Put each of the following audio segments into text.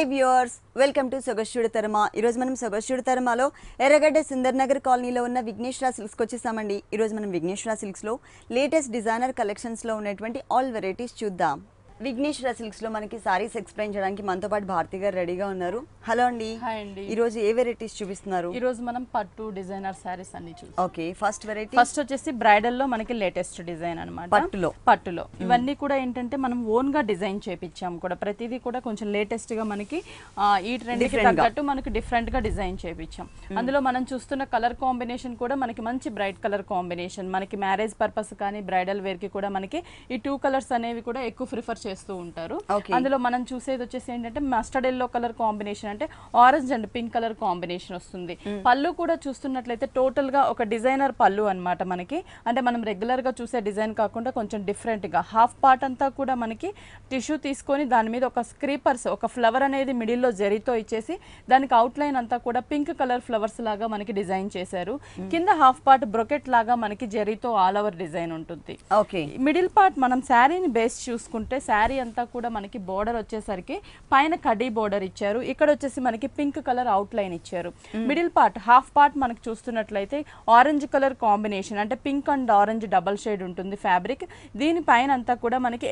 Hi viewers welcome to సొగశ్యుడు తరమ ఈరోజు మనం సొగశ్యుడు తరమలో ఎర్రగడ్డ సుందర్నగర్ కాలనీలో ఉన్న విఘ్నేశ్వర సిల్క్స్కి వచ్చేసామండి ఈరోజు మనం విఘ్నేశ్వర సిల్క్స్లో లేటెస్ట్ డిజైనర్ కలెక్షన్స్లో ఉన్నటువంటి ఆల్ వెరైటీస్ చూద్దాం విఘ్నేష్ సిల్క్స్ లో మనకి సారీస్ ఎక్స్ప్లెయిన్ చేయడానికి మనతో పాటు భారతి గారు రెడీగా ఉన్నారు హలో అండి ఈ రోజు ఏ వెరైటీస్ చూపిస్తున్నారు ఈ రోజు మనం పట్టు డిజైనర్ సారీస్ అన్ని ఓకే ఫస్ట్ వెరైటీ ఫస్ట్ వచ్చేసి బ్రైడల్ లో మనకి లేటెస్ట్ డిజైన్ అనమాట పట్టులో పట్టులో ఇవన్నీ కూడా ఏంటంటే మనం ఓన్ గా డిజైన్ చేపించాము కూడా ప్రతిదీ కూడా కొంచెం లేటెస్ట్ గా మనకి ఈ ట్రెండ్ తగ్గట్టు మనకి డిఫరెంట్ గా డిజైన్ చేపించాం అందులో మనం చూస్తున్న కలర్ కాంబినేషన్ కూడా మనకి మంచి బ్రైట్ కలర్ కాంబినేషన్ మనకి మ్యారేజ్ పర్పస్ కానీ బ్రైడల్ వేర్ కి కూడా మనకి ఈ టూ కలర్స్ అనేవి కూడా ఎక్కువ ప్రిఫర్ చేస్తూ ఉంటారు అందులో మనం చూసేది వచ్చేసి ఏంటంటే మస్టర్డ్ ఎల్లో కలర్ కాంబినేషన్ అంటే orange and pink colour combination వస్తుంది hmm. పళ్ళు కూడా చూస్తున్నట్లయితే టోటల్ గా ఒక డిజైనర్ పళ్ళు అనమాట మనకి అంటే మనం రెగ్యులర్ గా చూసే డిజైన్ కాకుండా కొంచెం డిఫరెంట్ గా హాఫ్ పార్ట్ అంతా కూడా మనకి టిష్యూ తీసుకొని దాని మీద ఒక స్క్రీపర్స్ ఒక ఫ్లవర్ అనేది మిడిల్ లో జరితో ఇచ్చేసి దానికి అవుట్ లైన్ అంతా కూడా పింక్ కలర్ ఫ్లవర్స్ లాగా మనకి డిజైన్ చేశారు hmm. కింద హాఫ్ పార్ట్ బ్రొకెట్ లాగా మనకి జరితో ఆల్ ఓవర్ డిజైన్ ఉంటుంది ఓకే మిడిల్ పార్ట్ మనం శారీని బేస్ చూసుకుంటే శారీ శారీ అంతా కూడా మనకి బోర్డర్ వచ్చేసరికి పైన కడీ బోర్డర్ ఇచ్చారు ఇక్కడ వచ్చేసి మనకి పింక్ కలర్ అవుట్ లైన్ ఇచ్చారు మిడిల్ పార్ట్ హాఫ్ పార్ట్ మనకి చూస్తున్నట్లయితే ఆరెంజ్ కలర్ కాంబినేషన్ అంటే pink and orange double shade ఉంటుంది ఫ్యాబ్రిక్ దీని పైన అంతా కూడా మనకి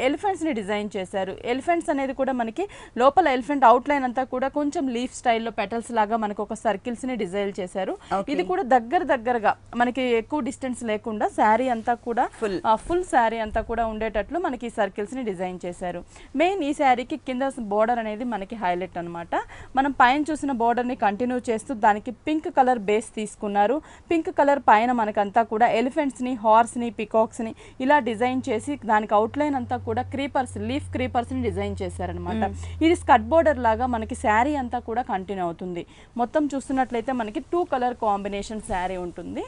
ని డిజైన్ చేశారు ఎలిఫెంట్స్ అనేది కూడా మనకి లోపల ఎలిఫెంట్ అవుట్ లైన్ అంతా కూడా కొంచెం లీఫ్ స్టైల్లో పెటల్స్ లాగా మనకు ఒక సర్కిల్స్ ని డిజైన్ చేశారు ఇది కూడా దగ్గర దగ్గరగా మనకి ఎక్కువ డిస్టెన్స్ లేకుండా శారీ అంతా కూడా ఫుల్ ఫుల్ శారీ అంతా కూడా ఉండేటట్లు మనకి సర్కిల్స్ ని డిజైన్ చేశారు చేశారు మెయిన్ ఈ శారీకి కింద బోర్డర్ అనేది మనకి హైలైట్ అనమాట మనం పైన చూసిన బోర్డర్ని కంటిన్యూ చేస్తూ దానికి పింక్ కలర్ బేస్ తీసుకున్నారు పింక్ కలర్ పైన మనకంతా కూడా ఎలిఫెంట్స్ని హార్స్ని పికాక్స్ని ఇలా డిజైన్ చేసి దానికి అవుట్లైన్ అంతా కూడా క్రీపర్స్ లీఫ్ క్రీపర్స్ని డిజైన్ చేశారనమాట ఇది స్కట్ బోర్డర్ లాగా మనకి శారీ అంతా కూడా కంటిన్యూ అవుతుంది మొత్తం చూస్తున్నట్లయితే మనకి టూ కలర్ కాంబినేషన్ శారీ ఉంటుంది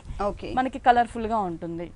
మనకి కలర్ఫుల్గా ఉంటుంది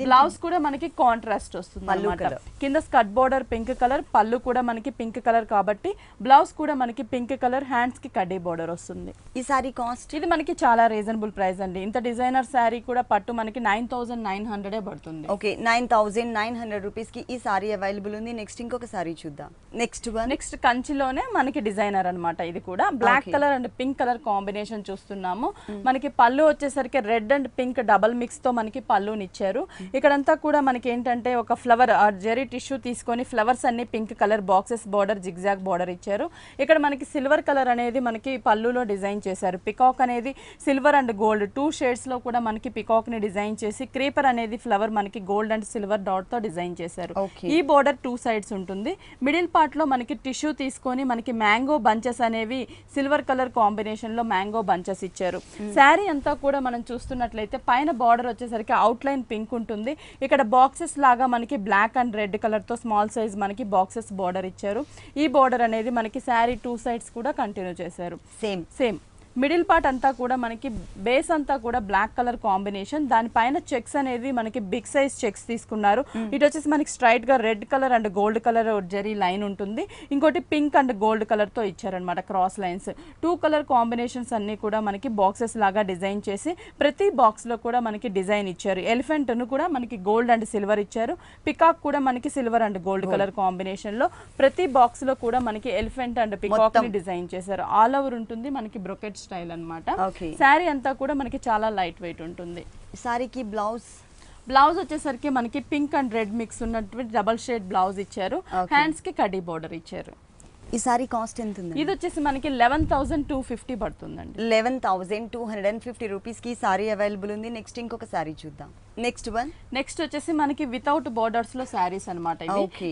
బ్లౌజ్ కూడా మనకి కాంట్రాస్ట్ వస్తుంది అనమాట కింద స్కర్ట్ బోర్డర్ పింక్ కలర్ పళ్ళు కూడా మనకి పింక్ కలర్ కాబట్టి బ్లౌజ్ కూడా మనకి పింక్ కలర్ హ్యాండ్స్ కి కడ్డీ బోర్డర్ వస్తుంది ఈ సారీ కాస్ట్ ఇది మనకి చాలా రీజనబుల్ ప్రైస్ అండి ఇంత డిజైనర్ సారీ కూడా పట్టు మనకి నైన్ థౌసండ్ నైన్ హండ్రెడే పడుతుంది okay nine thousand nine hundred rupees కి ఈ సారీ అవైలబుల్ ఉంది నెక్స్ట్ ఇంకొక సారీ చూద్దాం నెక్స్ట్ నెక్స్ట్ కంచిలోనే మనకి డిజైనర్ అనమాట ఇది కూడా black colour and pink colour combination చూస్తున్నాము మనకి పళ్ళు వచ్చేసరికి red and pink double mix తో మనకి పళ్ళునిచ్చారు ఇచ్చారు ఇక్కడంతా కూడా మనకి ఏంటంటే ఒక ఫ్లవర్ జెరీ టిష్యూ తీసుకొని ఫ్లవర్స్ అన్ని pink colour boxes border zigzag border ఇచ్చారు ఇక్కడ మనకి సిల్వర్ కలర్ అనేది మనకి పళ్ళులో డిజైన్ చేశారు పికాక్ అనేది సిల్వర్ అండ్ గోల్డ్ టూ షేడ్స్లో కూడా మనకి పికాక్ని డిజైన్ చేసి క్రీపర్ అనేది ఫ్లవర్ మనకి గోల్డ్ అండ్ సిల్వర్ డాట్తో డిజైన్ చేశారు ఈ బార్డర్ టూ సైడ్స్ ఉంటుంది మిడిల్ పార్ట్లో మనకి టిష్యూ తీసుకొని మనకి మ్యాంగో బంచెస్ అనేవి సిల్వర్ కలర్ కాంబినేషన్లో మ్యాంగో బంచెస్ ఇచ్చారు శారీ అంతా కూడా మనం చూస్తున్నట్లయితే పైన బార్డర్ వచ్చేసరికి అవుట్లైన్ పింక్ ఉంటుంది ఉంటుంది ఇక్కడ బాక్సెస్ లాగా మనకి బ్లాక్ అండ్ రెడ్ కలర్తో స్మాల్ సైజ్ మనకి బాక్సెస్ బార్డర్ ఇచ్చారు ఈ బార్డర్ అనేది మనకి శారీ టూ సైడ్స్ కూడా కంటిన్యూ చేశారు సేమ్ సేమ్ మిడిల్ పార్ట్ అంతా కూడా మనకి బేస్ అంతా కూడా బ్లాక్ కలర్ కాంబినేషన్ దానిపైన చెక్స్ అనేవి మనకి బిగ్ సైజ్ చెక్స్ తీసుకున్నారు ఇటు వచ్చేసి మనకి స్ట్రైట్ గా red colour and gold colour జరీ లైన్ ఉంటుంది ఇంకోటి పింక్ అండ్ గోల్డ్ కలర్ తో ఇచ్చారనమాట cross lines two colour combinations అన్ని కూడా మనకి బాక్సెస్ లాగా డిజైన్ చేసి ప్రతి బాక్స్ లో కూడా మనకి డిజైన్ ఇచ్చారు ఎలిఫెంట్ ను కూడా మనకి గోల్డ్ అండ్ సిల్వర్ ఇచ్చారు పికాక్ కూడా మనకి silver and gold colour combination లో ప్రతి బాక్స్ లో కూడా మనకి ఎలిఫెంట్ అండ్ పికాక్ ని డిజైన్ చేశారు ఆల్ ఓవర్ ఉంటుంది మనకి బ్రొకెట్స్ స్టైల్ అనమాట శారీ అంతా కూడా మనకి చాలా లైట్ వెయిట్ ఉంటుంది శారీకి బ్లౌజ్ బ్లౌజ్ వచ్చేసరికి మనకి పింక్ అండ్ రెడ్ మిక్స్ ఉన్నటువంటి డబల్ షేడ్ బ్లౌజ్ ఇచ్చారు హ్యాండ్స్ కి కడ్డీ బోర్డర్ ఇచ్చారు ఈ సారీ కాస్ట్ ఎంత ఉంది ఇది వచ్చేసి మనకి లెవెన్ థౌసండ్ టూ ఫిఫ్టీ పడుతుందండి eleven thousand two hundred and fifty రూపీస్కి సారీ అవైలబుల్ ఉంది నెక్స్ట్ ఇంకొక సారీ చూద్దాం నెక్స్ట్ వన్ నెక్స్ట్ వచ్చేసి మనకి వితౌట్ బోర్డర్స్ లో శారీస్ అనమాట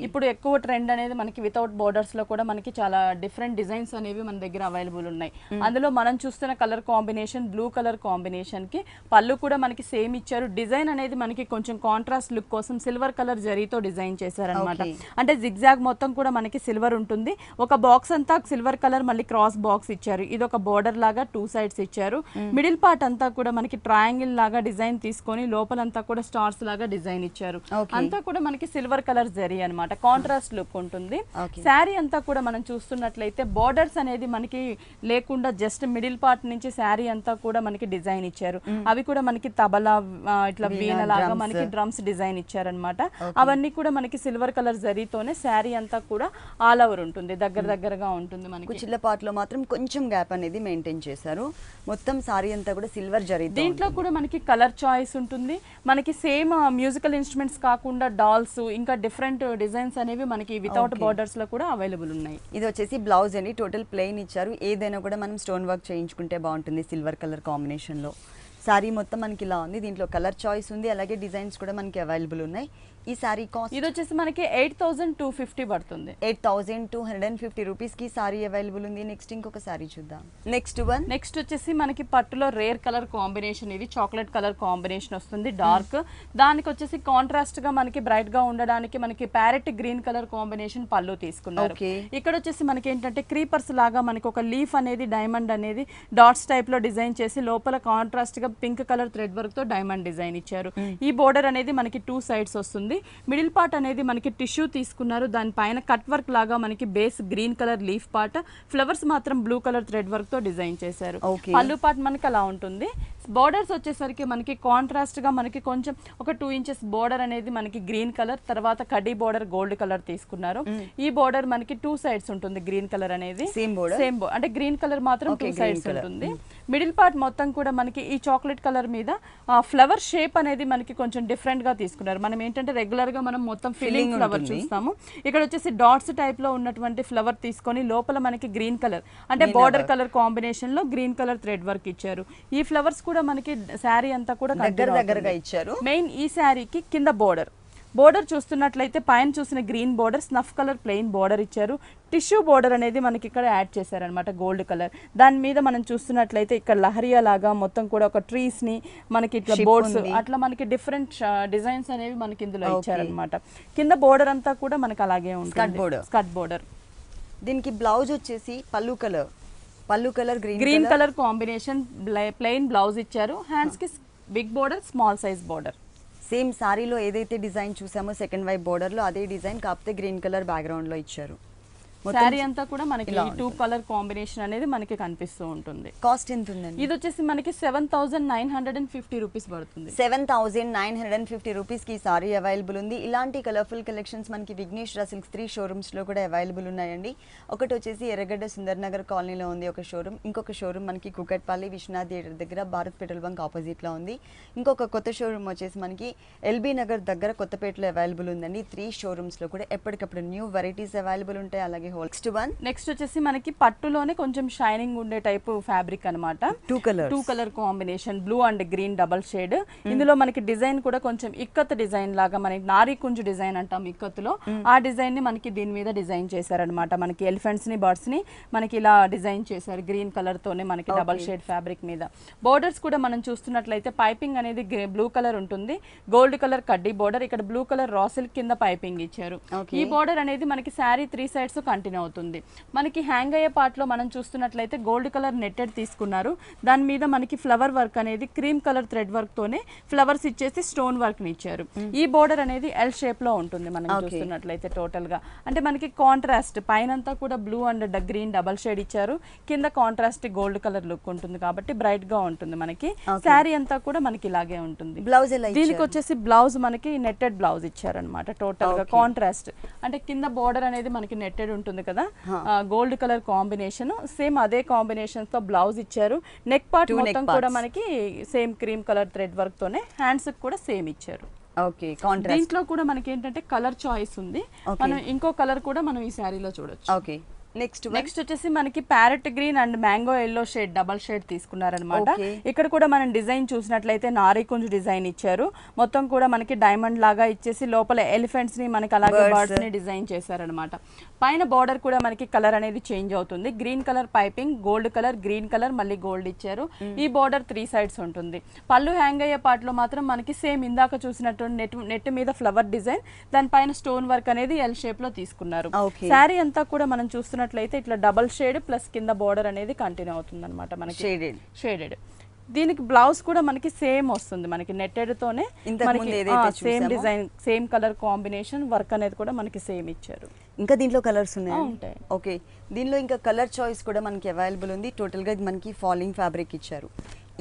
ఇప్పుడు ఎక్కువ ట్రెండ్ అనేది మనకి వితౌట్ బోర్డర్స్ లో కూడా మనకి చాలా డిఫరెంట్ డిజైన్స్ అనేవి మన దగ్గర అవైలబుల్ ఉన్నాయి hmm. అందులో మనం చూస్తున్న colour combination blue colour combination కి పళ్ళు కూడా మనకి సేమ్ ఇచ్చారు డిజైన్ అనేది మనకి కొంచెం కాంట్రాస్ట్ లుక్ కోసం సిల్వర్ కలర్ జరీతో డిజైన్ చేశారనమాట అంటే జిగ్జాగ్ మొత్తం కూడా మనకి సిల్వర్ ఉంటుంది ఒక బాక్స్ అంతా సిల్వర్ కలర్ మళ్ళీ క్రాస్ బాక్స్ ఇచ్చారు ఇది ఒక బోర్డర్ లాగా టూ సైడ్స్ ఇచ్చారు మిడిల్ hmm. పార్ట్ అంతా కూడా మనకి ట్రయాంగిల్ లాగా డిజైన్ తీసుకొని లోపల అంతా కూడా స్టార్స్ లాగా డిజైన్ ఇచ్చారు అంతా కూడా మనకి సిల్వర్ కలర్ జరీ అనమాట కాంట్రాస్ట్ లుక్ ఉంటుంది శారీ అంతా కూడా మనం చూస్తున్నట్లయితే బార్డర్స్ అనేది మనకి లేకుండా జస్ట్ మిడిల్ పార్ట్ నుంచి శారీ అంతా కూడా మనకి డిజైన్ ఇచ్చారు అవి కూడా మనకి తబలా ఇట్లా వీణ లాగా మనకి డ్రమ్స్ డిజైన్ అనమాట అవన్నీ కూడా మనకి సిల్వర్ కలర్ జరీతోనే శారీ అంతా కూడా ఆల్ ఓవర్ ఉంటుంది దగ్గర దగ్గరగా ఉంటుంది మనకి చిల్ల పార్ట్ లో మాత్రం కొంచెం గ్యాప్ అనేది మెయింటైన్ చేశారు మొత్తం సారీ అంతా కూడా సిల్వర్ జరీ దీంట్లో కూడా మనకి కలర్ చాయిస్ ఉంటుంది మనకి సేమ్ మ్యూజికల్ ఇన్స్ట్రుమెంట్స్ కాకుండా డాల్స్ ఇంకా డిఫరెంట్ డిజైన్స్ అనేవి మనకి వితౌట్ బార్డర్స్ లో కూడా అవైలబుల్ ఉన్నాయి ఇది వచ్చేసి బ్లౌజ్ అండి టోటల్ ప్లెయిన్ ఇచ్చారు ఏదైనా కూడా మనం స్టోన్ వర్క్ చేయించుకుంటే బాగుంటుంది సిల్వర్ కలర్ కాంబినేషన్ లో శారీ మొత్తం మనకి ఇలా ఉంది దీంట్లో కలర్ చాయిస్ ఉంది అలాగే డిజైన్స్ కూడా మనకి అవైలబుల్ ఉన్నాయి ఈ సారీ కాస్ట్ ఇది వచ్చేసి మనకి ఎయిట్ థౌసండ్ టూ ఫిఫ్టీ పడుతుంది eight thousand two hundred and fifty rupees కి సారీ అవైలబుల్ ఉంది నెక్స్ట్ ఇంకొక సారీ చూద్దాం నెక్స్ట్ వన్ నెక్స్ట్ వచ్చేసి మనకి పట్టులో రేర్ కలర్ కాంబినేషన్ ఇది చాక్లెట్ కలర్ కాంబినేషన్ వస్తుంది డార్క్ దానికి వచ్చేసి కాంట్రాస్ట్ గా మనకి బ్రైట్ గా ఉండడానికి మనకి ప్యారెట్ గ్రీన్ కలర్ కాంబినేషన్ పళ్ళు తీసుకున్నారు ఇక్కడ వచ్చేసి మనకి ఏంటంటే క్రీపర్స్ లాగా మనకి ఒక లీఫ్ అనేది డైమండ్ అనేది డాట్స్ టైప్ లో డిజైన్ చేసి లోపల కాంట్రాస్ట్ గా పింక్ కలర్ థ్రెడ్ వర్క్ తో డైమండ్ డిజైన్ ఇచ్చారు hmm. ఈ బోర్డర్ అనేది మనకి టూ సైడ్స్ వస్తుంది ఉంటుంది మిడిల్ పార్ట్ అనేది మనకి టిష్యూ తీసుకున్నారు దానిపైన కట్ వర్క్ లాగా మనకి base green colour leaf part flowers మాత్రం బ్లూ కలర్ థ్రెడ్ వర్క్ తో డిజైన్ చేశారు పళ్ళు పార్ట్ మనకి అలా ఉంటుంది బోర్డర్స్ వచ్చేసరికి మనకి కాంట్రాస్ట్ గా మనకి కొంచెం ఒక టూ ఇంచెస్ బోర్డర్ అనేది మనకి గ్రీన్ కలర్ తర్వాత కడీ బోర్డర్ గోల్డ్ కలర్ తీసుకున్నారు ఈ బోర్డర్ మనకి టూ సైడ్స్ ఉంటుంది గ్రీన్ కలర్ అనేది సేమ్ బోర్డర్ సేమ్ అంటే గ్రీన్ కలర్ మాత్రం టూ సైడ్స్ ఉంటుంది మిడిల్ పార్ట్ మొత్తం కూడా మనకి ఈ చాక్లెట్ కలర్ మీద ఫ్లవర్ షేప్ అనేది మనకి కొంచెం డిఫరెంట్ గా తీసుకున్నారు మనం ఏంటంటే రెగ్యులర్ గా మనం మొత్తం ఫిల్లింగ్ ఫ్లవర్ చూస్తాము ఇక్కడ వచ్చేసి డాట్స్ టైప్ లో ఉన్నటువంటి ఫ్లవర్ తీసుకొని లోపల మనకి గ్రీన్ కలర్ అంటే బార్డర్ కలర్ కాంబినేషన్ లో గ్రీన్ కలర్ థ్రెడ్ వర్క్ ఇచ్చారు ఈ ఫ్లవర్స్ కూడా మనకి శారీ అంతా కూడా దగ్గర దగ్గరగా ఇచ్చారు మెయిన్ ఈ శారీకి కింద బార్డర్ బోర్డర్ చూస్తున్నట్లయితే పైన చూసిన green border snuff colour plain border ఇచ్చారు టిష్యూ బోర్డర్ అనేది మనకి ఇక్కడ యాడ్ చేశారనమాట గోల్డ్ కలర్ దాని మీద మనం చూస్తున్నట్లయితే ఇక్కడ లహరియా లాగా మొత్తం కూడా ఒక ట్రీస్ ని మనకి ఇట్లా బోర్డ్స్ అట్లా మనకి డిఫరెంట్ డిజైన్స్ అనేవి మనకి ఇందులో ఇచ్చారనమాట కింద బోర్డర్ అంతా కూడా మనకి అలాగే ఉంటుంది స్కట్ బోర్డర్ దీనికి బ్లౌజ్ వచ్చేసి పళ్ళు కలర్ పళ్ళు colour green green colour combination plain blouse ఇచ్చారు హ్యాండ్స్ కి big border small size border same శారీలో ఏదైతే డిజైన్ చూసామో సెకండ్ వైప్ బోర్డర్లో అదే డిజైన్ కాకపోతే గ్రీన్ కలర్ బ్యాక్గ్రౌండ్లో ఇచ్చారు శారీ అంతా కూడా మనకి టూ కలర్ కాంబినేషన్ అనేది మనకి కనిపిస్తూ ఉంటుంది కాస్ట్ ఎంత ఉందండి ఇది వచ్చేసి మనకి seven thousand nine hundred and fifty rupees పడుతుంది seven thousand nine hundred and fifty rupees కి సారీ అవైలబుల్ ఉంది ఇలాంటి కలర్ఫుల్ కలెక్షన్స్ మనకి విఘ్నేష్ సిల్క్స్ త్రీ షోరూమ్స్ లో కూడా అవైలబుల్ ఉన్నాయండి ఒకటి వచ్చేసి ఎర్రగడ్డ సుందర్ నగర్ కాలనీలో ఉంది ఒక షోరూమ్ ఇంకొక షోరూమ్ మనకి కుకట్పల్లి విశ్వనాథ్ థియేటర్ దగ్గర భారత్ పెట్రోల్ బంక్ ఆపోజిట్ లో ఉంది ఇంకొక కొత్త షోరూమ్ వచ్చేసి మనకి ఎల్బీ నగర్ దగ్గర కొత్తపేటలో అవైలబుల్ ఉందండి త్రీ షోరూమ్స్ లో కూడా ఎప్పటికప్పుడు న్యూ వెరైటీస్ అవైలబుల్ ఉంటాయి అలాగే హోల్ నెక్స్ట్ వన్ నెక్స్ట్ వచ్చేసి మనకి పట్టులోనే కొంచెం షైనింగ్ ఉండే టైప్ ఫ్యాబ్రిక్ అనమాట two colour two colour combination blue and green double shade ఇందులో మనకి డిజైన్ కూడా కొంచెం ఇక్కత్ డిజైన్ లాగా మనకి నారీ కుంజు డిజైన్ అంటాం లో ఆ డిజైన్ ని మనకి దీని మీద డిజైన్ చేశారనమాట మనకి ఎలిఫెంట్స్ ని బర్డ్స్ ని మనకి ఇలా డిజైన్ చేశారు గ్రీన్ కలర్ తోనే మనకి డబల్ షేడ్ ఫ్యాబ్రిక్ మీద బోర్డర్స్ కూడా మనం చూస్తున్నట్లయితే పైపింగ్ అనేది బ్లూ కలర్ ఉంటుంది గోల్డ్ కలర్ కడ్డీ బోర్డర్ ఇక్కడ బ్లూ కలర్ రాసిల్ కింద పైపింగ్ ఇచ్చారు ఈ బోర్డర్ అనేది మనకి శారీ త్రీ సైడ్స్ కంటి కంటిన్యూ అవుతుంది మనకి హ్యాంగ్ అయ్యే పార్ట్లో మనం చూస్తున్నట్లయితే గోల్డ్ కలర్ నెట్టెడ్ తీసుకున్నారు దాని మీద మనకి ఫ్లవర్ వర్క్ అనేది క్రీమ్ కలర్ థ్రెడ్ వర్క్ తోనే ఫ్లవర్స్ ఇచ్చేసి స్టోన్ వర్క్ ని ఇచ్చారు ఈ బోర్డర్ అనేది ఎల్ షేప్ లో ఉంటుంది మనం చూస్తున్నట్లయితే టోటల్ గా అంటే మనకి కాంట్రాస్ట్ పైనంతా కూడా blue and green double shade ఇచ్చారు కింద కాంట్రాస్ట్ గోల్డ్ కలర్ లుక్ ఉంటుంది కాబట్టి బ్రైట్ గా ఉంటుంది మనకి శారీ అంతా కూడా మనకి ఇలాగే ఉంటుంది బ్లౌజ్ దీనికి వచ్చేసి బ్లౌజ్ మనకి నెట్టెడ్ బ్లౌజ్ ఇచ్చారనమాట టోటల్ గా కాంట్రాస్ట్ అంటే కింద బోర్డర్ అనేది మనకి నెట్టెడ్ ఉంటుంది ఉంటుంది కదా గోల్డ్ కలర్ కాంబినేషన్ సేమ్ అదే కాంబినేషన్ తో బ్లౌజ్ ఇచ్చారు నెక్ పార్ట్ మొత్తం కూడా మనకి same cream colour thread work తోనే హ్యాండ్స్ కూడా సేమ్ ఇచ్చారు ఓకే దీంట్లో కూడా మనకి ఏంటంటే కలర్ చాయిస్ ఉంది మనం ఇంకో కలర్ కూడా మనం ఈ శారీలో చూడొచ్చు ఓకే నెక్స్ట్ నెక్స్ట్ వచ్చేసి మనకి parrot green and mango yellow shade double shade తీసుకున్నారనమాట ఇక్కడ కూడా మనం డిజైన్ చూసినట్లయితే నారీకుంజ్ డిజైన్ ఇచ్చారు మొత్తం కూడా మనకి డైమండ్ లాగా ఇచ్చేసి లోపల ఎలిఫెంట్స్ ని మనకి అలాగే బర్డ్స్ ని డిజైన్ చేశారనమాట పైన బార్డర్ కూడా మనకి కలర్ అనేది చేంజ్ అవుతుంది green colour piping gold colour green colour మళ్ళీ గోల్డ్ ఇచ్చారు hmm. ఈ బార్డర్ త్రీ సైడ్స్ ఉంటుంది పళ్ళు హ్యాంగ్ అయ్యే పార్ట్ లో మాత్రం మనకి సేమ్ ఇందాక చూసినట్టు నెట్ నెట్ మీద ఫ్లవర్ డిజైన్ దానిపైన స్టోన్ వర్క్ అనేది ఎల్ షేప్ లో తీసుకున్నారు శారీ అంతా కూడా మనం చూస్తున్నాం చూసుకున్నట్లయితే ఇట్లా డబల్ షేడ్ ప్లస్ కింద బోర్డర్ అనేది కంటిన్యూ అవుతుంది అనమాట మనకి షేడెడ్ షేడెడ్ దీనికి బ్లౌజ్ కూడా మనకి సేమ్ వస్తుంది మనకి నెట్టెడ్ తోనే మనకి same design same colour combination work అనేది కూడా మనకి సేమ్ ఇచ్చారు ఇంకా దీంట్లో కలర్స్ ఉన్నాయి ఉంటాయి ఓకే దీనిలో ఇంకా కలర్ చాయిస్ కూడా మనకి అవైలబుల్ ఉంది టోటల్ గా మనకి ఫాలింగ్ ఫ్యాబ్రిక్ ఇచ్చారు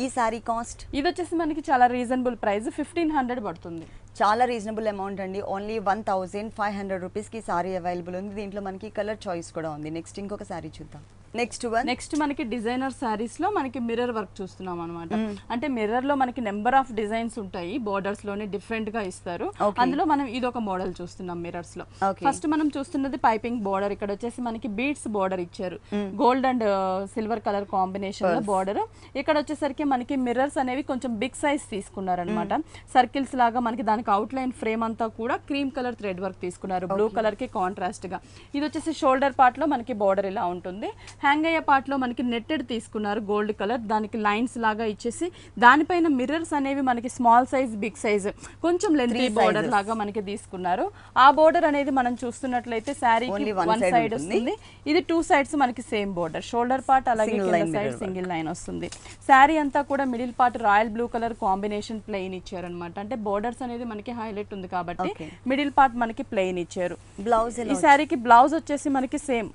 ఈ సారీ కాస్ట్ ఇది వచ్చేసి మనకి చాలా రీజనబుల్ ప్రైస్ ఫిఫ్టీన్ హండ్రెడ్ పడుతుంది చాలా రీజనబుల్ అమౌంట్ అండి only one thousand five hundred రూపీస్కి సారీ అవైలబుల్ ఉంది దీంట్లో మనకి కలర్ చాయిస్ కూడా ఉంది నెక్స్ట్ ఇంకొక సారీ చూద్దాం నెక్స్ట్ వన్ నెక్స్ట్ మనకి డిజైనర్ శారీస్ లో మనకి మిర్రర్ వర్క్ చూస్తున్నాం అనమాట hmm. అంటే మిర్రర్ లో మనకి నెంబర్ ఆఫ్ డిజైన్స్ ఉంటాయి బోర్డర్స్ లోనే డిఫరెంట్ గా ఇస్తారు అందులో మనం ఇది ఒక మోడల్ చూస్తున్నాం మిర్రర్స్ లో ఫస్ట్ మనం చూస్తున్నది పైపింగ్ బోర్డర్ ఇక్కడ వచ్చేసి మనకి బీడ్స్ బోర్డర్ ఇచ్చారు gold and silver colour combination లో బోర్డర్ ఇక్కడ వచ్చేసరికి మనకి మిర్రర్స్ అనేవి కొంచెం బిగ్ సైజ్ తీసుకున్నారనమాట సర్కిల్స్ hmm. లాగా మనకి దానికి అవుట్ లైన్ ఫ్రేమ్ అంతా కూడా క్రీమ్ కలర్ థ్రెడ్ వర్క్ తీసుకున్నారు బ్లూ కలర్ కి కాంట్రాస్ట్ గా ఇది వచ్చేసి షోల్డర్ పార్ట్ లో మనకి బోర్డర్ ఇలా ఉంటుంది హ్యాంగ్ అయ్యే పార్ట్లో మనకి నెట్టెడ్ తీసుకున్నారు గోల్డ్ కలర్ దానికి లైన్స్ లాగా ఇచ్చేసి దానిపైన మిర్రర్స్ అనేవి మనకి స్మాల్ సైజ్ బిగ్ సైజ్ కొంచెం లెంత్ బోర్డర్ లాగా మనకి తీసుకున్నారు ఆ బోర్డర్ అనేది మనం చూస్తున్నట్లయితే శారీ వన్ సైడ్ వస్తుంది ఇది టూ సైడ్స్ మనకి సేమ్ బోర్డర్ షోల్డర్ పార్ట్ అలాగే సైడ్ సింగిల్ లైన్ వస్తుంది శారీ అంతా కూడా middle part royal blue colour combination plain అనమాట అంటే బోర్డర్స్ అనేది మనకి హైలైట్ ఉంది కాబట్టి మిడిల్ పార్ట్ మనకి ప్లెయిన్ ఇచ్చారు బ్లౌజ్ ఈ శారీకి బ్లౌజ్ వచ్చేసి మనకి same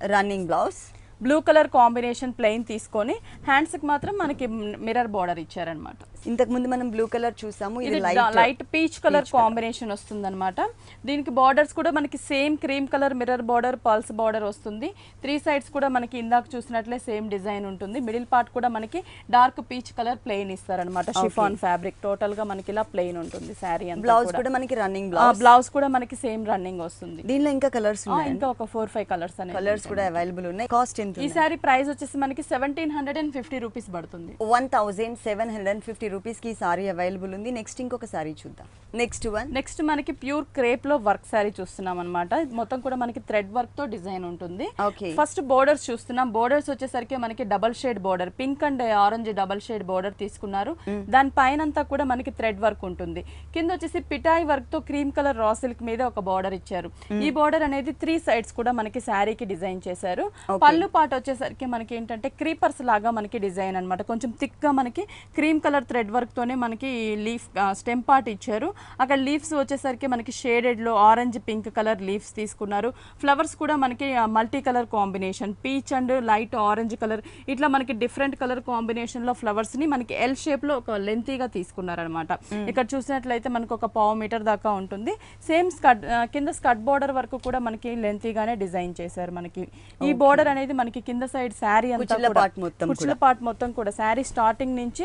running blouse blue colour combination plain తీసుకొని హ్యాండ్స్కి మాత్రం మనకి మిర్రర్ బార్డర్ ఇచ్చారనమాట ఇంతకు ముందు మనం బ్లూ కలర్ చూసాము ఇది లైట్ పీచ్ కలర్ కాంబినేషన్ వస్తుందన్నమాట దీనికి బార్డర్స్ కూడా మనకి same cream colour mirror border పల్స్ బార్డర్ వస్తుంది త్రీ సైడ్స్ కూడా మనకి ఇందాక చూసినట్లే సేమ్ డిజైన్ ఉంటుంది మిడిల్ పార్ట్ కూడా మనకి డార్క్ పీచ్ కలర్ ప్లెయిన్ ఇస్తారనమాట షిఫాన్ ఫ్యాబ్రిక్ టోటల్ గా మనకి ఇలా ప్లెయిన్ ఉంటుంది శారీ బ్లౌజ్ కూడా మనకి రన్నింగ్ బ్లౌజ్ బ్లౌజ్ కూడా మనకి సేమ్ రన్నింగ్ వస్తుంది దీనిలో ఇంకా కలర్స్ ఇంకా ఒక ఫోర్ ఫైవ్ కలర్స్ కలర్స్ కూడా అవైలబుల్ ఉన్నాయి కాస్ట్ ఈ ఈసారి ప్రైస్ వచ్చేసి మనకి seventeen hundred and fifty rupees పడుతుంది one thousand seven hundred and fifty rupees కి సారీ అవైలబుల్ ఉంది నెక్స్ట్ ఇంకొక సారీ చూద్దాం నెక్స్ట్ వన్ నెక్స్ట్ మనకి ప్యూర్ క్రేప్ లో వర్క్ సారీ చూస్తున్నాం అనమాట మొత్తం కూడా మనకి థ్రెడ్ వర్క్ తో డిజైన్ ఉంటుంది ఓకే ఫస్ట్ బోర్డర్స్ చూస్తున్నాం బోర్డర్స్ వచ్చేసరికి మనకి double shade border pink and orange double shade border తీసుకున్నారు hmm. దాని పైన అంతా కూడా మనకి థ్రెడ్ వర్క్ ఉంటుంది కింద వచ్చేసి పిటాయి వర్క్ తో క్రీమ్ కలర్ రా సిల్క్ మీద ఒక బోర్డర్ ఇచ్చారు hmm. ఈ బోర్డర్ అనేది త్రీ సైడ్స్ కూడా మనకి కి డిజైన్ చేశారు పళ్ళు పాటు వచ్చేసరికి మనకి ఏంటంటే క్రీపర్స్ లాగా మనకి డిజైన్ అనమాట కొంచెం థిక్గా మనకి క్రీమ్ కలర్ థ్రెడ్ వర్క్తోనే మనకి లీఫ్ స్టెమ్ పార్ట్ ఇచ్చారు అక్కడ లీవ్స్ వచ్చేసరికి మనకి షేడెడ్లో ఆరెంజ్ పింక్ కలర్ లీవ్స్ తీసుకున్నారు ఫ్లవర్స్ కూడా మనకి multi colour combination peach and light orange colour ఇట్లా మనకి డిఫరెంట్ కలర్ కాంబినేషన్లో ఫ్లవర్స్ని మనకి ఎల్ షేప్లో ఒక లెంతీగా తీసుకున్నారనమాట ఇక్కడ చూసినట్లయితే మనకు ఒక పావు మీటర్ దాకా ఉంటుంది సేమ్ స్కట్ కింద స్కట్ బోర్డర్ వరకు కూడా మనకి లెంతీగానే డిజైన్ చేశారు మనకి ఈ బోర్డర్ అనేది మన మనకి కింద సైడ్ శారీ కుచ్చుల పాట్ మొత్తం కూడా శారీ స్టార్టింగ్ నుంచి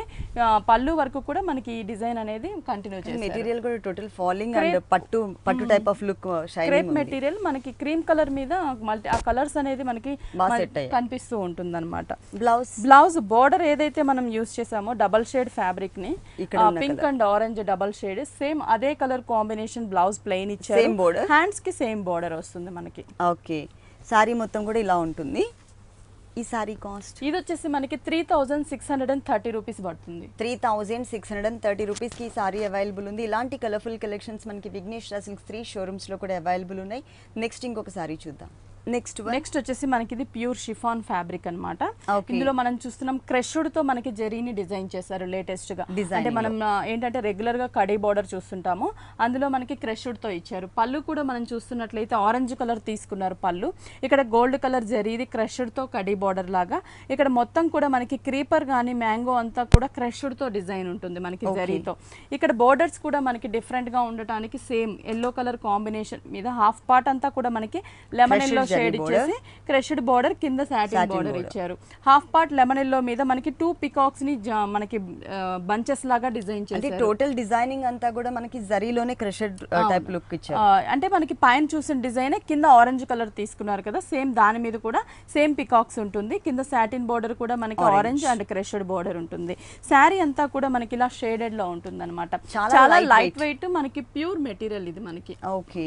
పళ్ళు వరకు కూడా మనకి ఈ డిజైన్ అనేది కంటిన్యూ మెటీరియల్ కూడా టోటల్ ఫాలింగ్ అండ్ పట్టు పట్టు type of look crepe material మనకి క్రీమ్ కలర్ మీద మల్టీ ఆ కలర్స్ అనేది మనకి కనిపిస్తూ ఉంటుంది అనమాట బ్లౌజ్ బ్లౌజ్ బోర్డర్ ఏదైతే మనం యూస్ చేసామో డబల్ షేడ్ ఫ్యాబ్రిక్ ని pink and orange double shade same అదే కలర్ కాంబినేషన్ బ్లౌజ్ ప్లెయిన్ ఇచ్చారు హ్యాండ్స్ కి సేమ్ బోర్డర్ వస్తుంది మనకి ఓకే సారీ మొత్తం కూడా ఇలా ఉంటుంది ఈ సారీ కాస్ట్ ఇది వచ్చేసి మనకి three thousand six hundred and thirty rupees పడుతుంది three thousand six hundred and thirty రూపీస్కి ఈ సారీ అవైలబుల్ ఉంది ఇలాంటి కలర్ఫుల్ కలెక్షన్స్ మనకి విఘ్నేశ్వర సిల్క్స్ త్రీ షోరూమ్స్లో కూడా అవైలబుల్ ఉన్నాయి నెక్స్ట్ ఇంకొక సారీ చూద్దాం నెక్స్ట్ నెక్స్ట్ వచ్చేసి మనకి ఇది ప్యూర్ షిఫాన్ ఫ్యాబ్రిక్ అనమాట ఇందులో మనం చూస్తున్నాం క్రెషుడ్ తో మనకి జరీని డిజైన్ చేశారు లేటెస్ట్ గా అంటే మనం ఏంటంటే రెగ్యులర్ గా కడీ బార్డర్ చూస్తుంటాము అందులో మనకి క్రషుడ్ తో ఇచ్చారు పళ్ళు కూడా మనం చూస్తున్నట్లయితే ఆరెంజ్ కలర్ తీసుకున్నారు పళ్ళు ఇక్కడ గోల్డ్ కలర్ జరీది క్రెషుడ్ తో కడీ బార్డర్ లాగా ఇక్కడ మొత్తం కూడా మనకి క్రీపర్ కానీ మ్యాంగో అంతా కూడా క్రెషుడ్ తో డిజైన్ ఉంటుంది మనకి జరీతో ఇక్కడ బోర్డర్స్ కూడా మనకి డిఫరెంట్ గా ఉండటానికి సేమ్ ఎల్లో కలర్ కాంబినేషన్ మీద హాఫ్ పార్ట్ అంతా కూడా మనకి లెమన్ ఎల్లో షేడ్ ఇచ్చేసి క్రెషడ్ బార్డర్ కింద సాటిన్ బార్డర్ ఇచ్చారు హాఫ్ పార్ట్ లెమన్ ఎల్లో మీద మనకి టూ పికాక్స్ ని మనకి బంచెస్ లాగా డిజైన్ చేసి టోటల్ డిజైనింగ్ అంతా కూడా మనకి జరీలోనే క్రెషడ్ టైప్ లుక్ ఇచ్చారు అంటే మనకి పైన చూసిన డిజైన్ కింద ఆరెంజ్ కలర్ తీసుకున్నారు కదా సేమ్ దాని మీద కూడా సేమ్ పికాక్స్ ఉంటుంది కింద సాటిన్ బార్డర్ కూడా మనకి ఆరెంజ్ అండ్ క్రెషడ్ బార్డర్ ఉంటుంది శారీ అంతా కూడా మనకి ఇలా షేడెడ్ లో ఉంటుంది అనమాట చాలా లైట్ వెయిట్ మనకి ప్యూర్ మెటీరియల్ ఇది మనకి ఓకే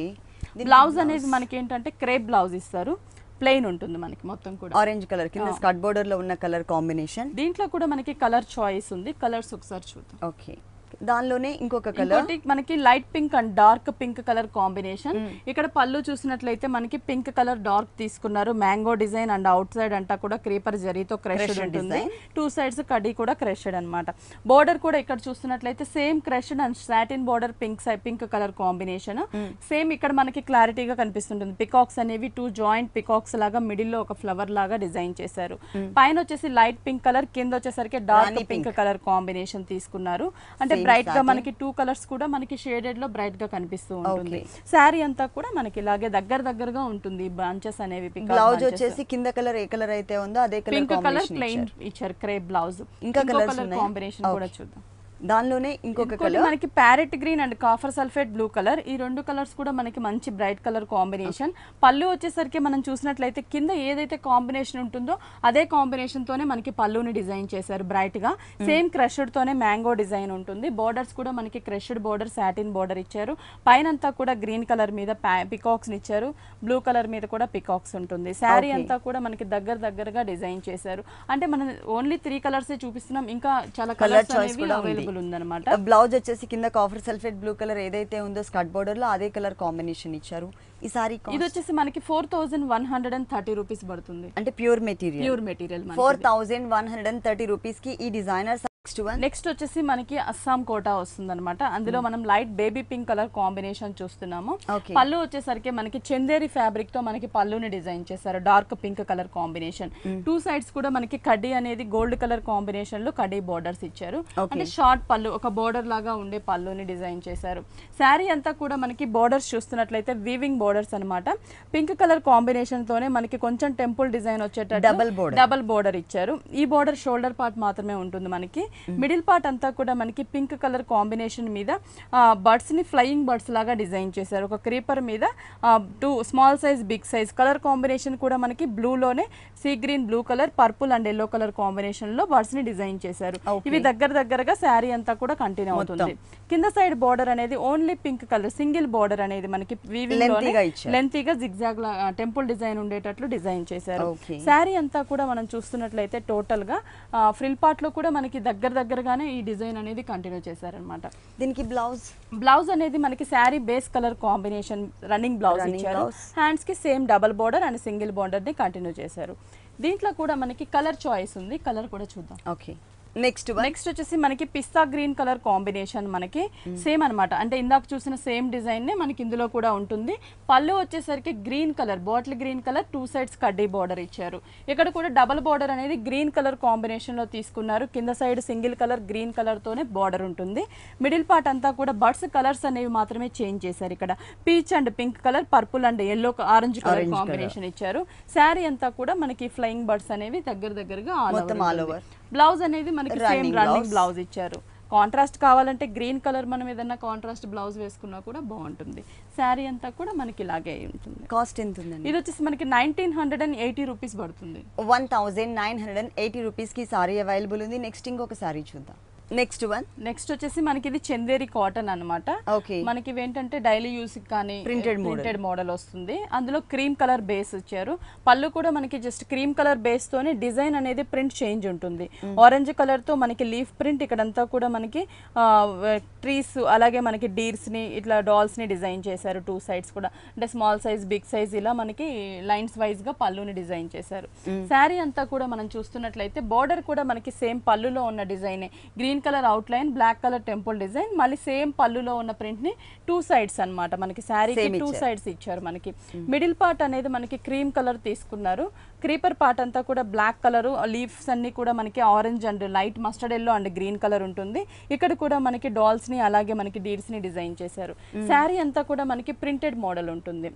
బ్లౌజ్ అనేది మనకి ఏంటంటే క్రేప్ బ్లౌజ్ ఇస్తారు ప్లెయిన్ ఉంటుంది మనకి మొత్తం కూడా ఆరెంజ్ కలర్ కింద స్కర్ట్ బోర్డర్ లో ఉన్న కలర్ కాంబినేషన్ దీంట్లో కూడా మనకి కలర్ చాయిస్ ఉంది కలర్స్ ఒకసారి చూద్దాం ఓకే దానిలోనే ఇంకొక కలర్ మనకి light pink and dark pink colour combination ఇక్కడ పళ్ళు చూసినట్లయితే మనకి పింక్ కలర్ డార్క్ తీసుకున్నారు mango design and outside అంతా కూడా క్రీపర్ జరీతో క్రెష్డ్ ఉంటుంది టూ సైడ్స్ కడి కూడా క్రషెడ్ అనమాట బోర్డర్ కూడా ఇక్కడ చూసినట్లయితే same crushed and satin border pink pink colour combination same ఇక్కడ మనకి క్లారిటీగా కనిపిస్తుంటుంది పికాక్స్ అనేవి టూ జాయింట్ పికాక్స్ లాగా మిడిల్ లో ఒక ఫ్లవర్ లాగా డిజైన్ చేశారు పైన వచ్చేసి లైట్ పింక్ కలర్ కింద వచ్చేసరికి డార్క్ పింక్ కలర్ కాంబినేషన్ తీసుకున్నారు అంటే బ్రైట్ గా మనకి టూ కలర్స్ కూడా మనకి షేడెడ్ లో బ్రైట్ గా కనిపిస్తూ ఉంటుంది శారీ అంతా కూడా మనకి ఇలాగే దగ్గర దగ్గరగా ఉంటుంది బ్రాంచెస్ అనేవి బ్లౌజ్ వచ్చేసి కింద కలర్ ఏ కలర్ అయితే ఉందో అదే కలర్ పింక్ కలర్ ప్లెయిన్ ఇచ్చారు క్రేప్ బ్లౌజ్ ఇంకా కలర్ కాంబినేషన్ కూడా చూద్దాం దానిలోనే ఇంకొక కలర్ మనకి parrot green and copper sulphate blue colour ఈ రెండు కలర్స్ కూడా మనకి మంచి బ్రైట్ కలర్ కాంబినేషన్ పళ్ళు వచ్చేసరికి మనం చూసినట్లయితే కింద ఏదైతే కాంబినేషన్ ఉంటుందో అదే కాంబినేషన్ తోనే మనకి పళ్ళుని డిజైన్ చేశారు బ్రైట్ గా సేమ్ hmm. క్రషడ్ తోనే మ్యాంగో డిజైన్ ఉంటుంది బోర్డర్స్ కూడా మనకి క్రషడ్ బోర్డర్ సాటిన్ బోర్డర్ ఇచ్చారు పైన అంతా కూడా గ్రీన్ కలర్ మీద పికాక్స్ ఇచ్చారు బ్లూ కలర్ మీద కూడా పికాక్స్ ఉంటుంది శారీ అంతా కూడా మనకి దగ్గర దగ్గరగా డిజైన్ చేశారు అంటే మనం ఓన్లీ త్రీ కలర్స్ చూపిస్తున్నాం ఇంకా చాలా కలర్స్ అవైలబుల్ సింపుల్ ఉందన్నమాట బ్లౌజ్ వచ్చేసి కింద కాఫర్ సల్ఫేట్ బ్లూ కలర్ ఏదైతే ఉందో స్కర్ట్ బోర్డర్ లో అదే కలర్ కాంబినేషన్ ఇచ్చారు ఈ సారీ ఇది వచ్చేసి మనకి four thousand one hundred and thirty rupees పడుతుంది అంటే pure material pure material four thousand one hundred and thirty rupees కి ఈ డిజైనర్ నెక్స్ట్ వన్ నెక్స్ట్ వచ్చేసి మనకి అస్సాం కోటా వస్తుందన్నమాట అందులో hmm. మనం light baby pink colour combination చూస్తున్నాము పళ్ళు వచ్చేసరికి మనకి చందేరి ఫ్యాబ్రిక్ తో మనకి పళ్ళుని డిజైన్ చేశారు dark pink colour combination hmm. Two sides కూడా మనకి కడ్డీ అనేది గోల్డ్ కలర్ కాంబినేషన్ లో కడ్డీ బోర్డర్స్ ఇచ్చారు అంటే షార్ట్ పళ్ళు ఒక బోర్డర్ లాగా ఉండే పళ్ళుని డిజైన్ చేశారు శారీ అంతా కూడా మనకి బోర్డర్స్ చూస్తున్నట్లయితే వీవింగ్ బోర్డర్స్ అనమాట పింక్ కలర్ కాంబినేషన్ తోనే మనకి కొంచెం టెంపుల్ డిజైన్ వచ్చేట డబల్ బోర్డర్ డబల్ బోర్డర్ ఇచ్చారు ఈ బోర్డర్ షోల్డర్ పార్ట్ మాత్రమే ఉంటుంది మనకి మిడిల్ పార్ట్ అంతా కూడా మనకి పింక్ కలర్ కాంబినేషన్ మీద బర్డ్స్ ని ఫ్లయింగ్ బర్డ్స్ లాగా డిజైన్ చేశారు ఒక క్రీపర్ మీద two small size big size colour combination కూడా మనకి బ్లూలోనే sea green blue colour purple and yellow colour combination లో బర్డ్స్ ని డిజైన్ చేశారు ఇవి దగ్గర దగ్గరగా శారీ అంతా కూడా కంటిన్యూ అవుతుంది కింద సైడ్ బార్డర్ అనేది only pink colour single border అనేది మనకి లెంతీగా జిగ్జాగ్ టెంపుల్ డిజైన్ ఉండేటట్లు డిజైన్ చేశారు శారీ అంతా కూడా మనం చూస్తున్నట్లయితే టోటల్ గా ఫ్రిల్ పార్ట్ లో కూడా మనకి దగ్గర దగ్గర దగ్గరగానే ఈ డిజైన్ అనేది కంటిన్యూ చేశారనమాట దీనికి బ్లౌజ్ బ్లౌజ్ అనేది మనకి sari base colour combination running blouse ఇచ్చారు హ్యాండ్స్ కి same double border and single border ని కంటిన్యూ చేశారు దీంట్లో కూడా మనకి కలర్ చాయిస్ ఉంది కలర్ కూడా చూద్దాం ఓకే నెక్స్ట్ నెక్స్ట్ వచ్చేసి మనకి పిస్తా గ్రీన్ కలర్ కాంబినేషన్ మనకి hmm. సేమ్ అనమాట అంటే ఇందాక చూసిన సేమ్ డిజైన్ నే మనకి ఇందులో కూడా ఉంటుంది పళ్ళు వచ్చేసరికి green colour bottle green colour two sides కడ్డీ బార్డర్ ఇచ్చారు ఇక్కడ కూడా డబల్ బార్డర్ అనేది గ్రీన్ కలర్ కాంబినేషన్ లో తీసుకున్నారు కింద side single colour green colour తోనే బార్డర్ ఉంటుంది మిడిల్ పార్ట్ అంతా కూడా బర్డ్స్ కలర్స్ అనేవి మాత్రమే చేంజ్ చేశారు ఇక్కడ peach and pink colour purple and yellow orange colour combination ఇచ్చారు శారీ అంతా కూడా మనకి ఫ్లయింగ్ బర్డ్స్ అనేవి దగ్గర దగ్గరగా బ్లౌజ్ అనేది మనకి సేమ్ రన్నింగ్ బ్లౌజ్ ఇచ్చారు కాంట్రాస్ట్ కావాలంటే గ్రీన్ కలర్ మనం ఏదైనా కాంట్రాస్ట్ బ్లౌజ్ వేసుకున్నా కూడా బాగుంటుంది శారీ అంతా కూడా మనకి ఇలాగే ఉంటుంది కాస్ట్ ఎంత ఉందండి ఇది వచ్చేసి మనకి nineteen hundred and eighty rupees పడుతుంది one thousand nine hundred and eighty రూపీస్కి శారీ అవైలబుల్ ఉంది నెక్స్ట్ ఇంకొక శారీ చూద్దాం నెక్స్ట్ వన్ నెక్స్ట్ వచ్చేసి మనకి ఇది చందేరి కాటన్ అనమాట మనకి ఏంటంటే డైలీ యూస్ కానీ ప్రింటెడ్ ప్రింటెడ్ మోడల్ వస్తుంది అందులో క్రీమ్ కలర్ బేస్ ఇచ్చారు పళ్ళు కూడా మనకి జస్ట్ క్రీమ్ కలర్ బేస్ తోనే డిజైన్ అనేది ప్రింట్ చేంజ్ ఉంటుంది ఆరెంజ్ hmm. కలర్ తో మనకి లీఫ్ ప్రింట్ ఇక్కడంతా కూడా మనకి ట్రీస్ అలాగే మనకి డీర్స్ ని ఇట్లా డాల్స్ ని డిజైన్ చేశారు టూ సైడ్స్ కూడా అంటే స్మాల్ సైజ్ బిగ్ సైజ్ ఇలా మనకి లైన్స్ వైజ్ గా పళ్ళుని డిజైన్ చేశారు శారీ hmm. అంతా కూడా మనం చూస్తున్నట్లయితే బార్డర్ కూడా మనకి సేమ్ పళ్ళులో ఉన్న design green green colour outline black colour temple design మళ్ళీ సేమ్ పళ్ళులో ఉన్న ప్రింట్ ని టూ సైడ్స్ అనమాట మనకి శారీ టూ సైడ్స్ ఇచ్చారు మనకి మిడిల్ hmm. పార్ట్ అనేది మనకి క్రీమ్ కలర్ తీసుకున్నారు క్రీపర్ పార్ట్ అంతా కూడా బ్లాక్ కలర్ లీవ్స్ అన్ని కూడా మనకి orange and light mustard yellow and green colour ఉంటుంది ఇక్కడ కూడా మనకి డాల్స్ ని అలాగే మనకి డీడ్స్ ని డిజైన్ చేశారు శారీ hmm. అంతా కూడా మనకి ప్రింటెడ్ మోడల్ ఉంటుంది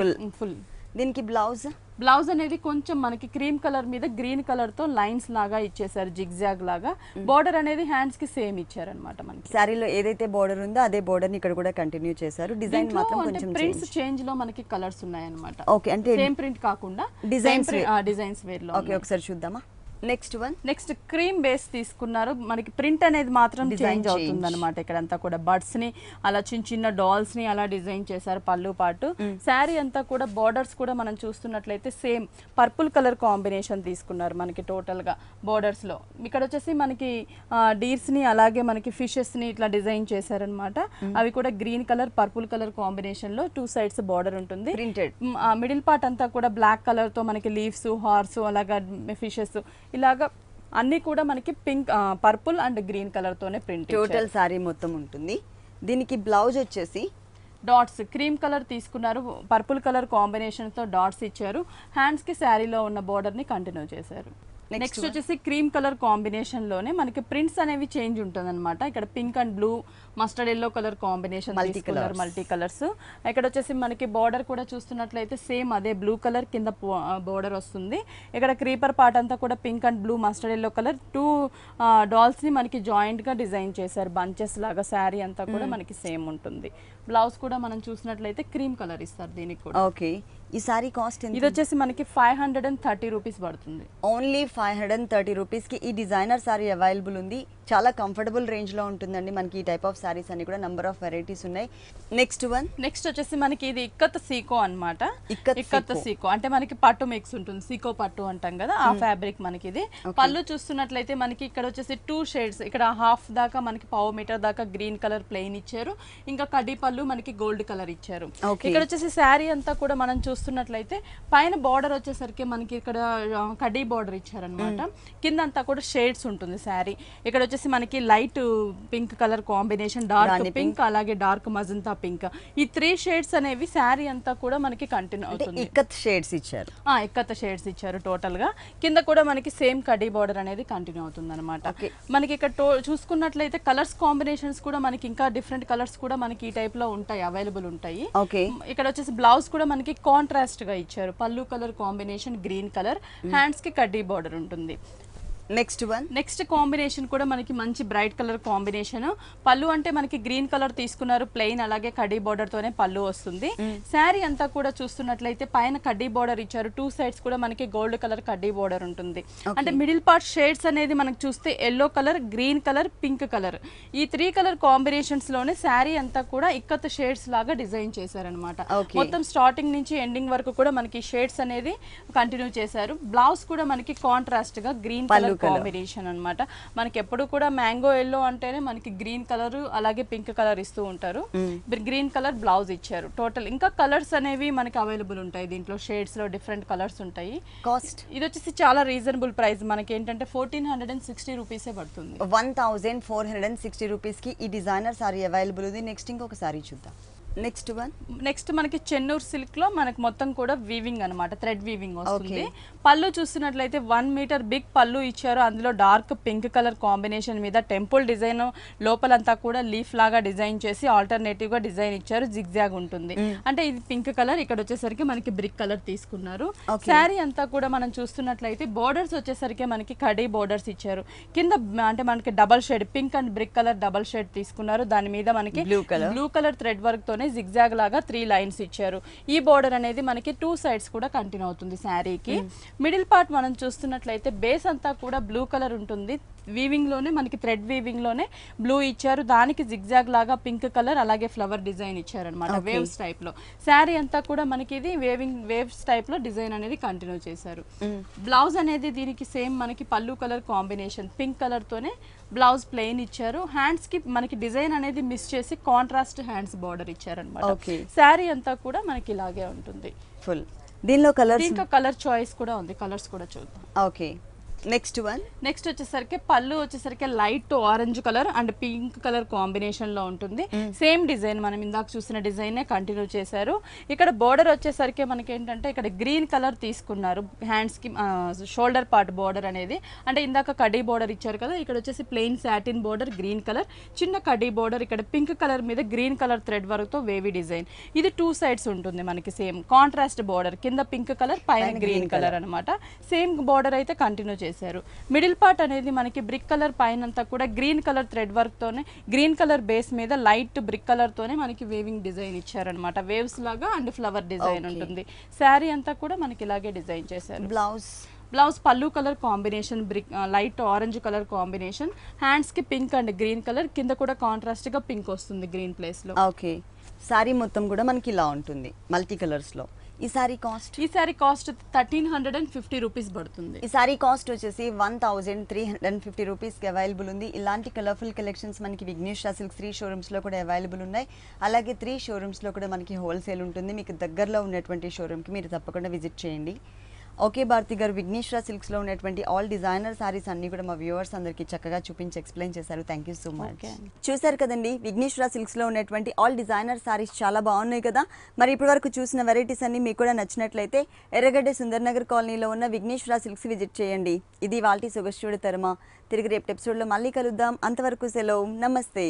ఫుల్ ఫుల్ దీనికి బ్లౌజ్ బ్లౌజ్ అనేది కొంచెం మనకి క్రీమ్ కలర్ మీద గ్రీన్ కలర్ తో లైన్స్ లాగా ఇచ్చేసారు జిగ్జాగ్ లాగా బోర్డర్ అనేది హ్యాండ్స్ కి సేమ్ ఇచ్చారు అనమాట మనకి శారీలో ఏదైతే బోర్డర్ ఉందో అదే బోర్డర్ ఇక్కడ కూడా కంటిన్యూ చేశారు డిజైన్ మాత్రం కొంచెం ప్రింట్స్ చేంజ్ లో మనకి కలర్స్ ఉన్నాయి అనమాట ఓకే అంటే సేమ్ ప్రింట్ కాకుండా డిజైన్స్ డిజైన్స్ వేర్ లో ఓకే ఒకసారి చూద్దామా next one next cream base తీసుకున్నారు మనకి ప్రింట్ అనేది మాత్రం డిజైన్ అవుతుంది అనమాట ఇక్కడంతా కూడా బర్డ్స్ ని అలా చిన్న చిన్న డాల్స్ ని అలా డిజైన్ చేశారు పళ్ళు పాటు శారీ hmm. అంతా కూడా బార్డర్స్ కూడా మనం చూస్తున్నట్లయితే సేమ్ పర్పుల్ కలర్ కాంబినేషన్ తీసుకున్నారు మనకి టోటల్ గా బార్డర్స్ లో ఇక్కడ వచ్చేసి మనకి డీర్స్ ని అలాగే మనకి ఫిషెస్ ని ఇట్లా డిజైన్ చేశారనమాట hmm. అవి కూడా green colour purple colour combination లో టూ సైడ్స్ బార్డర్ ఉంటుంది మిడిల్ పార్ట్ hmm, అంతా కూడా బ్లాక్ కలర్ తో మనకి లీవ్స్ హార్స్ అలాగా ఫిషెస్ ఇలాగ అన్ని కూడా మనకి pink purple and green colour తోనే ప్రింట్ టోటల్ సారీ మొత్తం ఉంటుంది దీనికి బ్లౌజ్ వచ్చేసి డాట్స్ క్రీమ్ కలర్ తీసుకున్నారు పర్పుల్ కలర్ కాంబినేషన్తో డాట్స్ ఇచ్చారు హ్యాండ్స్కి శారీలో ఉన్న బోర్డర్ని కంటిన్యూ చేశారు నెక్స్ట్ వచ్చేసి క్రీమ్ కలర్ కాంబినేషన్ లోనే మనకి ప్రింట్స్ అనేవి చేంజ్ ఉంటుంది అనమాట ఇక్కడ pink and blue mustard yellow colour combination multi colour multi colours ఇక్కడ వచ్చేసి మనకి బార్డర్ కూడా చూస్తున్నట్లయితే సేమ్ అదే బ్లూ కలర్ కింద బార్డర్ వస్తుంది ఇక్కడ క్రీపర్ పార్ట్ అంతా కూడా pink and blue mustard yellow colour two dolls ని మనకి జాయింట్ గా డిజైన్ చేశారు బంచెస్ లాగా శారీ అంతా కూడా hmm. మనకి సేమ్ ఉంటుంది బ్లౌజ్ కూడా మనం చూసినట్లయితే క్రీమ్ కలర్ ఇస్తారు దీనికి కూడా ఓకే ఈ సారీ కాస్ట్ ఇది వచ్చేసి మనకి five hundred and thirty rupees పడుతుంది only five hundred and thirty రూపీస్కి ఈ డిజైనర్ సారీ అవైలబుల్ ఉంది చాలా కంఫర్టబుల్ రేంజ్లో ఉంటుందండి మనకి ఈ టైప్ ఆఫ్ సారీస్ అన్ని కూడా నెంబర్ ఆఫ్ వెరైటీస్ ఉన్నాయి నెక్స్ట్ వన్ నెక్స్ట్ వచ్చేసి మనకి ఇది ఇక్కత సీకో అనమాట ఇక్కత సీకో అంటే మనకి పట్టు మిక్స్ ఉంటుంది సీకో పట్టు అంటాం కదా ఆ ఫ్యాబ్రిక్ hmm. మనకి ఇది పళ్ళు చూస్తున్నట్లయితే మనకి ఇక్కడ వచ్చేసి టూ షేడ్స్ ఇక్కడ హాఫ్ దాకా మనకి పావు మీటర్ దాకా గ్రీన్ కలర్ ప్లెయిన్ ఇచ్చారు ఇంకా కడి పళ్ళు వాళ్ళు మనకి గోల్డ్ కలర్ ఇచ్చారు ఇక్కడ వచ్చేసి శారీ అంతా కూడా మనం చూస్తున్నట్లయితే పైన బార్డర్ వచ్చేసరికి మనకి ఇక్కడ కడ్డీ బార్డర్ ఇచ్చారనమాట కింద అంతా కూడా షేడ్స్ ఉంటుంది శారీ ఇక్కడ వచ్చేసి మనకి light pink colour combination dark pink అలాగే డార్క్ మజంతా పింక్ ఈ త్రీ షేడ్స్ అనేవి శారీ అంతా కూడా మనకి కంటిన్యూ అవుతుంది ఇక్కత్ షేడ్స్ ఇచ్చారు ఇక్కత్ షేడ్స్ ఇచ్చారు టోటల్ గా కింద కూడా మనకి సేమ్ కడ్డీ బార్డర్ అనేది కంటిన్యూ అవుతుంది అనమాట మనకి ఇక్కడ చూసుకున్నట్లయితే కలర్స్ కాంబినేషన్స్ కూడా మనకి ఇంకా డిఫరెంట్ కలర్స్ కూడా మనకి ఈ టైప్ లో ఉంటాయి అవైలబుల్ ఉంటాయి ఓకే ఇక్కడ వచ్చేసి బ్లౌజ్ కూడా మనకి కాంట్రాస్ట్ గా ఇచ్చారు pallu colour combination green colour hands కి కడ్డీ బార్డర్ ఉంటుంది నెక్స్ట్ వన్ నెక్స్ట్ కాంబినేషన్ కూడా మనకి మంచి బ్రైట్ కలర్ కాంబినేషన్ పళ్ళు అంటే మనకి గ్రీన్ కలర్ తీసుకున్నారు ప్లెయిన్ అలాగే కడ్డీ బార్డర్ తోనే పళ్ళు వస్తుంది శారీ hmm. అంతా కూడా చూస్తున్నట్లయితే పైన కడ్డీ బార్డర్ ఇచ్చారు టూ సైడ్స్ కూడా మనకి గోల్డ్ కలర్ కడ్డీ బార్డర్ ఉంటుంది అంటే మిడిల్ పార్ట్ షేడ్స్ అనేది మనకు చూస్తే yellow colour green colour pink colour ఈ త్రీ కలర్ కాంబినేషన్స్ లోనే శారీ అంతా కూడా ఇక్కత్ షేడ్స్ లాగా డిజైన్ చేశారనమాట మొత్తం స్టార్టింగ్ నుంచి ఎండింగ్ వరకు కూడా మనకి షేడ్స్ అనేది కంటిన్యూ చేశారు బ్లౌజ్ కూడా మనకి కాంట్రాస్ట్ గా గ్రీన్ కలర్ కాంబినేషన్ అనమాట మనకి ఎప్పుడు కూడా మ్యాంగో ఎల్లో అంటేనే మనకి గ్రీన్ కలర్ అలాగే పింక్ కలర్ ఇస్తూ ఉంటారు గ్రీన్ కలర్ బ్లౌజ్ ఇచ్చారు టోటల్ ఇంకా కలర్స్ అనేవి మనకి అవైలబుల్ ఉంటాయి దీంట్లో షేడ్స్ లో డిఫరెంట్ కలర్స్ ఉంటాయి కాస్ట్ ఇది వచ్చేసి చాలా రీజనబుల్ ప్రైస్ మనకి ఏంటంటే fourteen hundred and sixty rupees పడుతుంది one thousand four hundred and sixty కి ఈ డిజైనర్ సారీ అవైలబుల్ ఉంది నెక్స్ట్ ఇంకొక సారీ చూద్దాం నెక్స్ట్ వన్ నెక్స్ట్ మనకి చెన్నూరు సిల్క్ లో మనకి మొత్తం కూడా వీవింగ్ అనమాట థ్రెడ్ వీవింగ్ వస్తుంది పళ్ళు చూస్తున్నట్లయితే వన్ మీటర్ బిగ్ పళ్ళు ఇచ్చారు అందులో డార్క్ పింక్ కలర్ కాంబినేషన్ మీద టెంపుల్ డిజైన్ లోపలంతా కూడా లీఫ్ లాగా డిజైన్ చేసి ఆల్టర్నేటివ్ గా డిజైన్ ఇచ్చారు జిగ్జాగ్ ఉంటుంది hmm. అంటే ఇది పింక్ కలర్ ఇక్కడ వచ్చేసరికి మనకి బ్రిక్ కలర్ తీసుకున్నారు శారీ అంతా కూడా మనం చూస్తున్నట్లయితే బోర్డర్స్ వచ్చేసరికి మనకి కడీ బోర్డర్స్ ఇచ్చారు కింద అంటే మనకి double shade pink and brick colour double shade తీసుకున్నారు దాని మీద మనకి blue colour blue colour thread work తోనే అనేది జిగ్జాగ్ లాగా త్రీ లైన్స్ ఇచ్చారు ఈ బోర్డర్ అనేది మనకి టూ సైడ్స్ కూడా కంటిన్యూ అవుతుంది శారీకి మిడిల్ hmm. పార్ట్ మనం చూస్తున్నట్లయితే బేస్ అంతా కూడా బ్లూ కలర్ ఉంటుంది వీవింగ్లోనే మనకి థ్రెడ్ వీవింగ్లోనే బ్లూ ఇచ్చారు దానికి జిగ్జాగ్ లాగా పింక్ కలర్ అలాగే ఫ్లవర్ డిజైన్ ఇచ్చారనమాట వేవ్స్ టైప్ లో శారీ అంతా కూడా మనకి ఇది వేవింగ్ వేవ్స్ టైప్ లో డిజైన్ అనేది కంటిన్యూ చేశారు బ్లౌజ్ mm. అనేది దీనికి సేమ్ మనకి pallu colour combination pink colour తోనే బ్లౌజ్ ప్లెయిన్ ఇచ్చారు హ్యాండ్స్ కి మనకి డిజైన్ అనేది మిస్ చేసి కాంట్రాస్ట్ హ్యాండ్స్ బార్డర్ ఇచ్చారనమాట శారీ అంతా కూడా మనకి ఇలాగే ఉంటుంది ఫుల్ దీనిలో కలర్ ఇంకా కలర్ చాయిస్ కూడా ఉంది కలర్స్ కూడా చూద్దాం ఓకే నెక్స్ట్ వన్ నెక్స్ట్ వచ్చేసరికి పళ్ళు వచ్చేసరికి light orange colour and pink colour combination లో ఉంటుంది సేమ్ hmm. డిజైన్ మనం ఇందాక చూసిన డిజైన్ కంటిన్యూ చేశారు ఇక్కడ బోర్డర్ వచ్చేసరికి మనకి ఏంటంటే ఇక్కడ గ్రీన్ కలర్ తీసుకున్నారు హ్యాండ్స్ కి షోల్డర్ పార్ట్ బోర్డర్ అనేది అంటే ఇందాక కడీ బోర్డర్ ఇచ్చారు కదా ఇక్కడ వచ్చేసి plain satin border green colour చిన్న కడీ బోర్డర్ ఇక్కడ పింక్ కలర్ మీద గ్రీన్ కలర్ థ్రెడ్ వర్క్ తో వేవీ డిజైన్ ఇది టూ సైడ్స్ ఉంటుంది మనకి సేమ్ కాంట్రాస్ట్ బోర్డర్ కింద పింక్ కలర్ పైన గ్రీన్ కలర్ అనమాట సేమ్ బోర్డర్ అయితే కంటిన్యూ చేశారు మిడిల్ పార్ట్ అనేది మనకి బ్రిక్ కలర్ పైన అంతా కూడా గ్రీన్ కలర్ థ్రెడ్ వర్క్తోనే గ్రీన్ కలర్ బేస్ మీద లైట్ బ్రిక్ కలర్తోనే మనకి వేవింగ్ డిజైన్ ఇచ్చారనమాట వేవ్స్ లాగా అండ్ ఫ్లవర్ డిజైన్ ఉంటుంది శారీ అంతా కూడా మనకి ఇలాగే డిజైన్ చేశారు బ్లౌజ్ బ్లౌజ్ పళ్ళు colour combination brick light orange colour combination హ్యాండ్స్కి పింక్ అండ్ గ్రీన్ కలర్ కింద కూడా కాంట్రాస్ట్గా పింక్ వస్తుంది గ్రీన్ ప్లేస్లో ఓకే శారీ మొత్తం కూడా మనకి ఇలా ఉంటుంది మల్టీ కలర్స్లో ఈసారి కాస్ట్ ఈసారి cost thirteen hundred and fifty rupees పడుతుంది ఈసారి కాస్ట్ వచ్చేసి one thousand three hundred and fifty రూపీస్కి అవైలబుల్ ఉంది ఇలాంటి కలర్ఫుల్ కలెక్షన్స్ మనకి విఘ్నేష్ సిల్క్ త్రీ షోరూమ్స్లో కూడా అవైలబుల్ ఉన్నాయి అలాగే త్రీ షోరూమ్స్లో కూడా మనకి హోల్సేల్ ఉంటుంది మీకు దగ్గరలో ఉన్నటువంటి షోరూమ్కి మీరు తప్పకుండా విజిట్ చేయండి ఓకే భారతి గారు విఘ్నేశ్వర సిల్క్స్లో ఉన్నటువంటి ఆల్ డిజైనర్ సారీస్ అన్ని కూడా మా వ్యూవర్స్ అందరికీ చక్కగా చూపించి ఎక్స్ప్లెయిన్ చేశారు థ్యాంక్ యూ సో మచ్ చూశారు కదండి విఘ్నేశ్వర సిల్క్స్లో ఉన్నటువంటి ఆల్ డిజైనర్ సారీస్ చాలా బాగున్నాయి కదా మరి ఇప్పటి వరకు చూసిన వెరైటీస్ అన్ని మీకు కూడా నచ్చినట్లయితే ఎర్రగడ్డ సుందర్నగర్ కాలనీలో ఉన్న విఘ్నేశ్వర సిల్క్స్ విజిట్ చేయండి ఇది వాల్టీ సుగస్టుడు తరమ తిరిగి రేపు ఎపిసోడ్లో మళ్ళీ కలుద్దాం అంతవరకు సెలవు నమస్తే